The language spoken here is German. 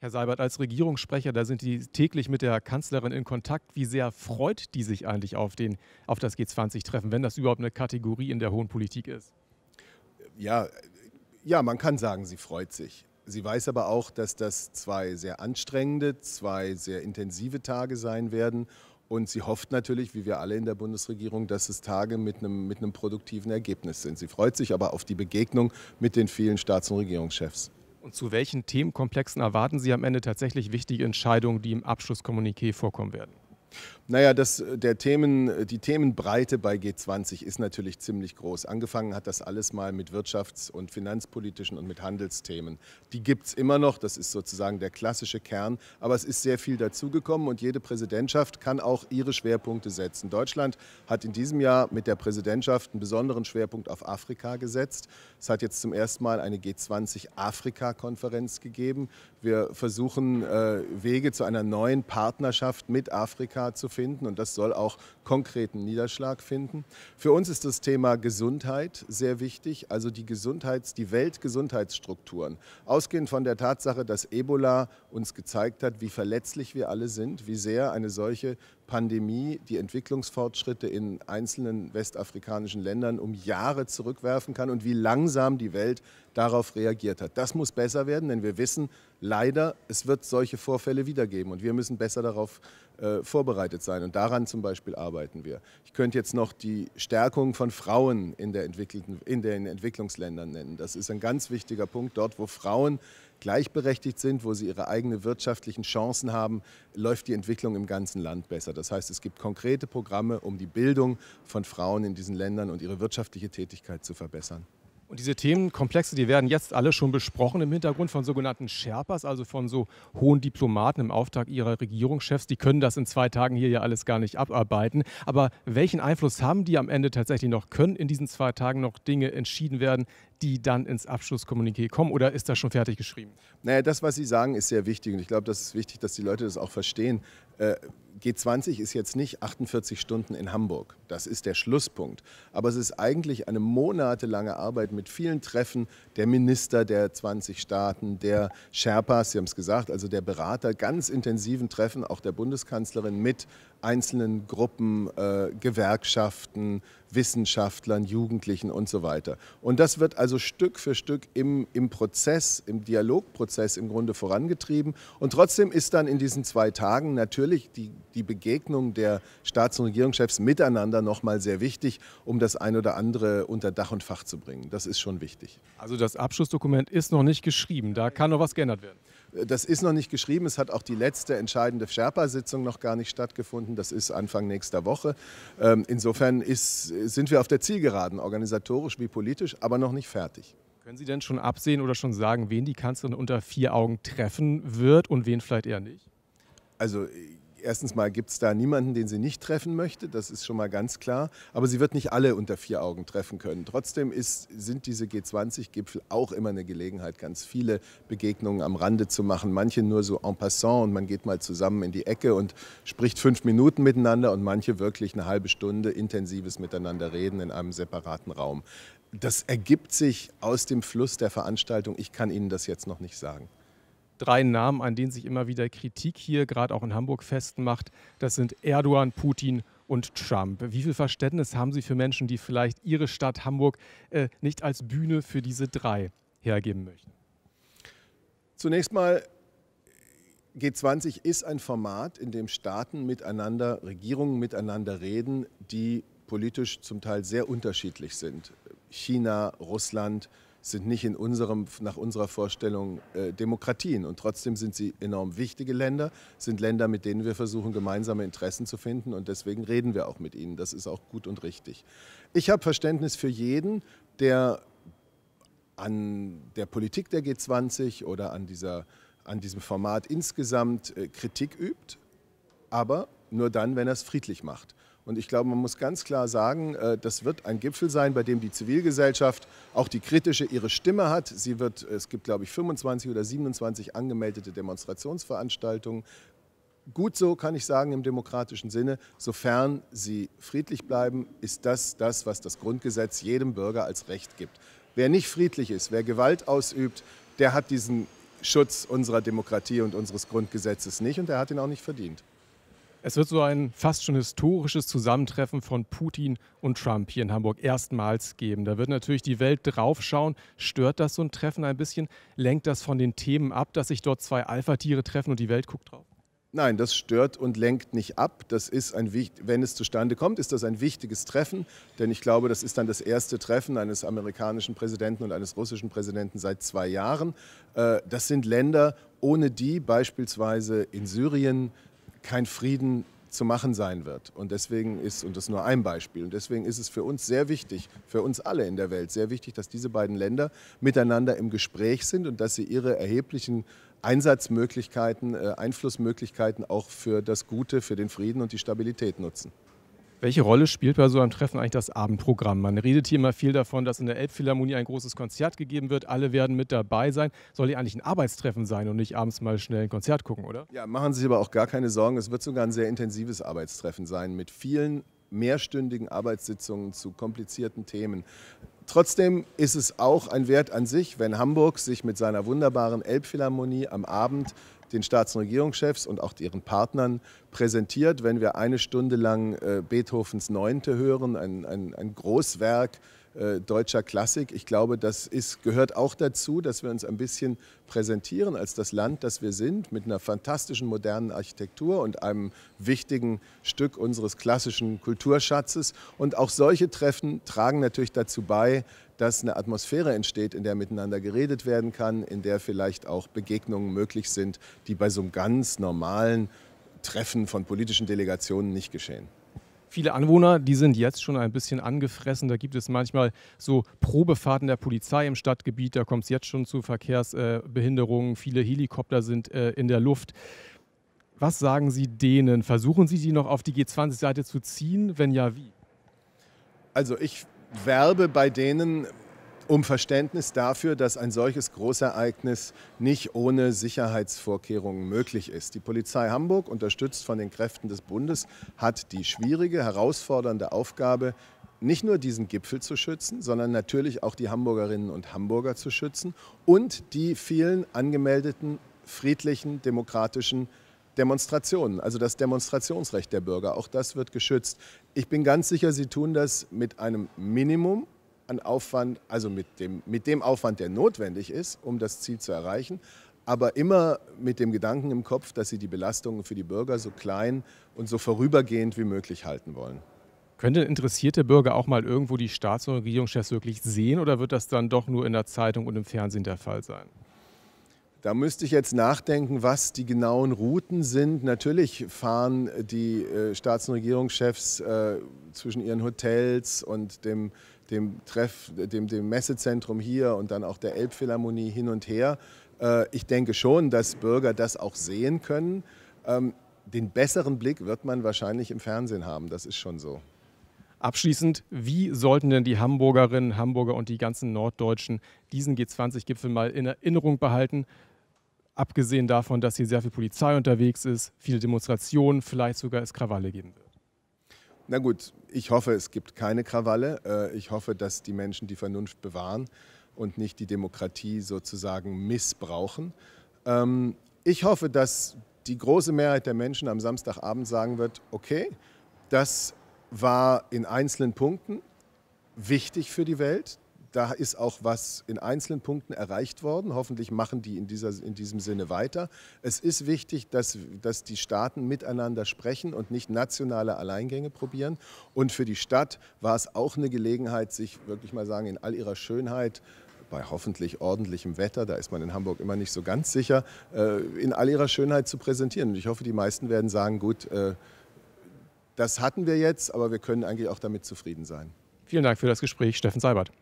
Herr Seibert, als Regierungssprecher, da sind Sie täglich mit der Kanzlerin in Kontakt. Wie sehr freut die sich eigentlich auf, den, auf das G20-Treffen, wenn das überhaupt eine Kategorie in der hohen Politik ist? Ja, ja, man kann sagen, sie freut sich. Sie weiß aber auch, dass das zwei sehr anstrengende, zwei sehr intensive Tage sein werden. Und sie hofft natürlich, wie wir alle in der Bundesregierung, dass es Tage mit einem, mit einem produktiven Ergebnis sind. Sie freut sich aber auf die Begegnung mit den vielen Staats- und Regierungschefs. Und zu welchen Themenkomplexen erwarten Sie am Ende tatsächlich wichtige Entscheidungen, die im Abschlusskommuniqué vorkommen werden? Naja, das, äh, der Themen, äh, die Themenbreite bei G20 ist natürlich ziemlich groß. Angefangen hat das alles mal mit wirtschafts- und finanzpolitischen und mit Handelsthemen. Die gibt es immer noch, das ist sozusagen der klassische Kern, aber es ist sehr viel dazugekommen und jede Präsidentschaft kann auch ihre Schwerpunkte setzen. Deutschland hat in diesem Jahr mit der Präsidentschaft einen besonderen Schwerpunkt auf Afrika gesetzt. Es hat jetzt zum ersten Mal eine G20-Afrika-Konferenz gegeben. Wir versuchen, äh, Wege zu einer neuen Partnerschaft mit Afrika zu finden finden und das soll auch konkreten Niederschlag finden. Für uns ist das Thema Gesundheit sehr wichtig, also die Gesundheits-, die Weltgesundheitsstrukturen. Ausgehend von der Tatsache, dass Ebola uns gezeigt hat, wie verletzlich wir alle sind, wie sehr eine solche Pandemie die Entwicklungsfortschritte in einzelnen westafrikanischen Ländern um Jahre zurückwerfen kann und wie langsam die Welt darauf reagiert hat. Das muss besser werden, denn wir wissen leider, es wird solche Vorfälle wiedergeben und wir müssen besser darauf äh, vorbereitet sein. Und daran zum Beispiel arbeiten wir. Ich könnte jetzt noch die Stärkung von Frauen in, der entwickelten, in den Entwicklungsländern nennen. Das ist ein ganz wichtiger Punkt dort, wo Frauen gleichberechtigt sind, wo sie ihre eigenen wirtschaftlichen Chancen haben, läuft die Entwicklung im ganzen Land besser. Das heißt, es gibt konkrete Programme, um die Bildung von Frauen in diesen Ländern und ihre wirtschaftliche Tätigkeit zu verbessern. Und diese Themenkomplexe, die werden jetzt alle schon besprochen im Hintergrund von sogenannten Sherpas, also von so hohen Diplomaten im Auftrag ihrer Regierungschefs. Die können das in zwei Tagen hier ja alles gar nicht abarbeiten. Aber welchen Einfluss haben die am Ende tatsächlich noch? Können in diesen zwei Tagen noch Dinge entschieden werden, die dann ins Abschlusskommuniqué kommen oder ist das schon fertig geschrieben? Naja, das, was Sie sagen, ist sehr wichtig und ich glaube, das ist wichtig, dass die Leute das auch verstehen. Äh, G20 ist jetzt nicht 48 Stunden in Hamburg. Das ist der Schlusspunkt. Aber es ist eigentlich eine monatelange Arbeit mit vielen Treffen der Minister der 20 Staaten, der Sherpas, Sie haben es gesagt, also der Berater, ganz intensiven Treffen auch der Bundeskanzlerin mit einzelnen Gruppen, äh, Gewerkschaften, Wissenschaftlern, Jugendlichen und so weiter. Und das wird also also Stück für Stück im, im Prozess, im Dialogprozess im Grunde vorangetrieben. Und trotzdem ist dann in diesen zwei Tagen natürlich die, die Begegnung der Staats- und Regierungschefs miteinander nochmal sehr wichtig, um das ein oder andere unter Dach und Fach zu bringen. Das ist schon wichtig. Also das Abschlussdokument ist noch nicht geschrieben, da kann noch was geändert werden. Das ist noch nicht geschrieben. Es hat auch die letzte entscheidende Sherpa-Sitzung noch gar nicht stattgefunden. Das ist Anfang nächster Woche. Ähm, insofern ist, sind wir auf der Zielgeraden, organisatorisch wie politisch, aber noch nicht fertig. Können Sie denn schon absehen oder schon sagen, wen die Kanzlerin unter vier Augen treffen wird und wen vielleicht eher nicht? Also erstens mal gibt es da niemanden, den sie nicht treffen möchte, das ist schon mal ganz klar. Aber sie wird nicht alle unter vier Augen treffen können. Trotzdem ist, sind diese G20-Gipfel auch immer eine Gelegenheit, ganz viele Begegnungen am Rande zu machen. Manche nur so en passant und man geht mal zusammen in die Ecke und spricht fünf Minuten miteinander und manche wirklich eine halbe Stunde intensives Miteinander reden in einem separaten Raum. Das ergibt sich aus dem Fluss der Veranstaltung. Ich kann Ihnen das jetzt noch nicht sagen drei Namen, an denen sich immer wieder Kritik hier, gerade auch in Hamburg, festmacht. Das sind Erdogan, Putin und Trump. Wie viel Verständnis haben Sie für Menschen, die vielleicht Ihre Stadt Hamburg äh, nicht als Bühne für diese drei hergeben möchten? Zunächst mal, G20 ist ein Format, in dem Staaten miteinander, Regierungen miteinander reden, die politisch zum Teil sehr unterschiedlich sind. China, Russland, sind nicht in unserem, nach unserer Vorstellung äh, Demokratien. Und trotzdem sind sie enorm wichtige Länder, sind Länder, mit denen wir versuchen, gemeinsame Interessen zu finden. Und deswegen reden wir auch mit ihnen. Das ist auch gut und richtig. Ich habe Verständnis für jeden, der an der Politik der G20 oder an, dieser, an diesem Format insgesamt äh, Kritik übt. Aber nur dann, wenn er es friedlich macht. Und ich glaube, man muss ganz klar sagen, äh, das wird ein Gipfel sein, bei dem die Zivilgesellschaft, auch die kritische, ihre Stimme hat. Sie wird, es gibt, glaube ich, 25 oder 27 angemeldete Demonstrationsveranstaltungen. Gut so kann ich sagen im demokratischen Sinne, sofern sie friedlich bleiben, ist das das, was das Grundgesetz jedem Bürger als Recht gibt. Wer nicht friedlich ist, wer Gewalt ausübt, der hat diesen Schutz unserer Demokratie und unseres Grundgesetzes nicht und er hat ihn auch nicht verdient. Es wird so ein fast schon historisches Zusammentreffen von Putin und Trump hier in Hamburg erstmals geben. Da wird natürlich die Welt draufschauen. Stört das so ein Treffen ein bisschen? Lenkt das von den Themen ab, dass sich dort zwei Alpha-Tiere treffen und die Welt guckt drauf? Nein, das stört und lenkt nicht ab. Das ist ein, wenn es zustande kommt, ist das ein wichtiges Treffen, denn ich glaube, das ist dann das erste Treffen eines amerikanischen Präsidenten und eines russischen Präsidenten seit zwei Jahren. Äh, das sind Länder, ohne die beispielsweise in Syrien kein Frieden zu machen sein wird. Und deswegen ist, und das ist nur ein Beispiel, und deswegen ist es für uns sehr wichtig, für uns alle in der Welt sehr wichtig, dass diese beiden Länder miteinander im Gespräch sind und dass sie ihre erheblichen Einsatzmöglichkeiten, äh, Einflussmöglichkeiten auch für das Gute, für den Frieden und die Stabilität nutzen. Welche Rolle spielt bei so einem Treffen eigentlich das Abendprogramm? Man redet hier immer viel davon, dass in der Elbphilharmonie ein großes Konzert gegeben wird, alle werden mit dabei sein. Soll hier eigentlich ein Arbeitstreffen sein und nicht abends mal schnell ein Konzert gucken, oder? Ja, machen Sie sich aber auch gar keine Sorgen. Es wird sogar ein sehr intensives Arbeitstreffen sein mit vielen mehrstündigen Arbeitssitzungen zu komplizierten Themen. Trotzdem ist es auch ein Wert an sich, wenn Hamburg sich mit seiner wunderbaren Elbphilharmonie am Abend den Staats- und Regierungschefs und auch ihren Partnern präsentiert, wenn wir eine Stunde lang äh, Beethovens Neunte hören, ein, ein, ein Großwerk äh, deutscher Klassik. Ich glaube, das ist, gehört auch dazu, dass wir uns ein bisschen präsentieren als das Land, das wir sind, mit einer fantastischen modernen Architektur und einem wichtigen Stück unseres klassischen Kulturschatzes. Und auch solche Treffen tragen natürlich dazu bei, dass eine Atmosphäre entsteht, in der miteinander geredet werden kann, in der vielleicht auch Begegnungen möglich sind, die bei so einem ganz normalen Treffen von politischen Delegationen nicht geschehen. Viele Anwohner, die sind jetzt schon ein bisschen angefressen. Da gibt es manchmal so Probefahrten der Polizei im Stadtgebiet. Da kommt es jetzt schon zu Verkehrsbehinderungen. Viele Helikopter sind äh, in der Luft. Was sagen Sie denen? Versuchen Sie, die noch auf die G20-Seite zu ziehen? Wenn ja, wie? Also ich werbe bei denen um Verständnis dafür, dass ein solches Großereignis nicht ohne Sicherheitsvorkehrungen möglich ist. Die Polizei Hamburg, unterstützt von den Kräften des Bundes, hat die schwierige, herausfordernde Aufgabe, nicht nur diesen Gipfel zu schützen, sondern natürlich auch die Hamburgerinnen und Hamburger zu schützen und die vielen angemeldeten friedlichen, demokratischen Demonstrationen, also das Demonstrationsrecht der Bürger. Auch das wird geschützt. Ich bin ganz sicher, Sie tun das mit einem Minimum an Aufwand, also mit dem, mit dem Aufwand, der notwendig ist, um das Ziel zu erreichen, aber immer mit dem Gedanken im Kopf, dass sie die Belastungen für die Bürger so klein und so vorübergehend wie möglich halten wollen. Könnte interessierte Bürger auch mal irgendwo die Staats- und Regierungschefs wirklich sehen oder wird das dann doch nur in der Zeitung und im Fernsehen der Fall sein? Da müsste ich jetzt nachdenken, was die genauen Routen sind. Natürlich fahren die äh, Staats- und Regierungschefs äh, zwischen ihren Hotels und dem dem Treff, dem, dem Messezentrum hier und dann auch der Elbphilharmonie hin und her. Äh, ich denke schon, dass Bürger das auch sehen können. Ähm, den besseren Blick wird man wahrscheinlich im Fernsehen haben, das ist schon so. Abschließend, wie sollten denn die Hamburgerinnen, Hamburger und die ganzen Norddeutschen diesen G20-Gipfel mal in Erinnerung behalten? Abgesehen davon, dass hier sehr viel Polizei unterwegs ist, viele Demonstrationen, vielleicht sogar es Krawalle geben wird. Na gut, ich hoffe, es gibt keine Krawalle. Äh, ich hoffe, dass die Menschen die Vernunft bewahren und nicht die Demokratie sozusagen missbrauchen. Ähm, ich hoffe, dass die große Mehrheit der Menschen am Samstagabend sagen wird, okay, das war in einzelnen Punkten wichtig für die Welt, da ist auch was in einzelnen Punkten erreicht worden. Hoffentlich machen die in, dieser, in diesem Sinne weiter. Es ist wichtig, dass, dass die Staaten miteinander sprechen und nicht nationale Alleingänge probieren. Und für die Stadt war es auch eine Gelegenheit, sich wirklich mal sagen, in all ihrer Schönheit bei hoffentlich ordentlichem Wetter, da ist man in Hamburg immer nicht so ganz sicher, äh, in all ihrer Schönheit zu präsentieren. Und ich hoffe, die meisten werden sagen, gut, äh, das hatten wir jetzt, aber wir können eigentlich auch damit zufrieden sein. Vielen Dank für das Gespräch, Steffen Seibert.